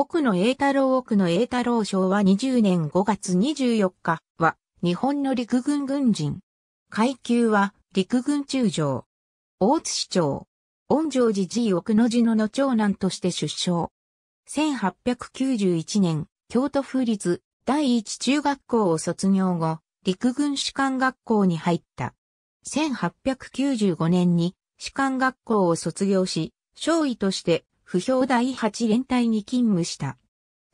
奥野栄太郎奥野栄太郎賞は20年5月24日は日本の陸軍軍人。階級は陸軍中将。大津市長。恩城寺寺奥野寺野の長男として出生。1891年、京都府立第一中学校を卒業後、陸軍士官学校に入った。1895年に士官学校を卒業し、少尉として不評第8連隊に勤務した。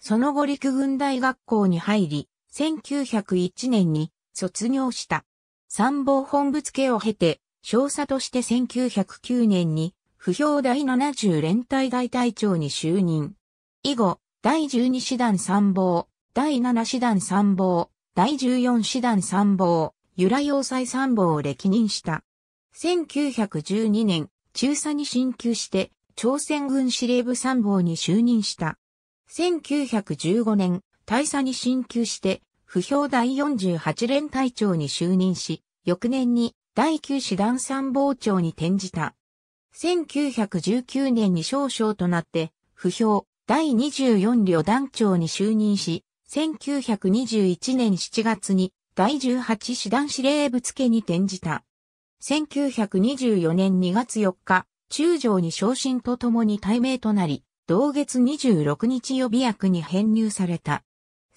その後陸軍大学校に入り、1901年に卒業した。参謀本部付を経て、少佐として1909年に、不評第70連隊大隊長に就任。以後、第12師団参謀、第7師団参謀、第14師団参謀、由良要塞参謀を歴任した。1912年、中佐に進級して、朝鮮軍司令部参謀に就任した。1915年、大佐に進級して、不評第48連隊長に就任し、翌年に第9師団参謀長に転じた。1919年に少将となって、不評第24旅団長に就任し、1921年7月に第18師団司令部付に転じた。1924年2月4日、中将に昇進とともに大名となり、同月26日予備役に編入された。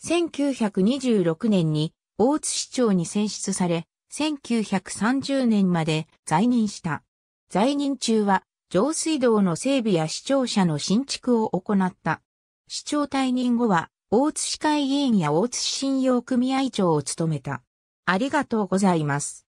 1926年に大津市長に選出され、1930年まで在任した。在任中は、上水道の整備や市庁舎の新築を行った。市長退任後は、大津市会議員や大津市信用組合長を務めた。ありがとうございます。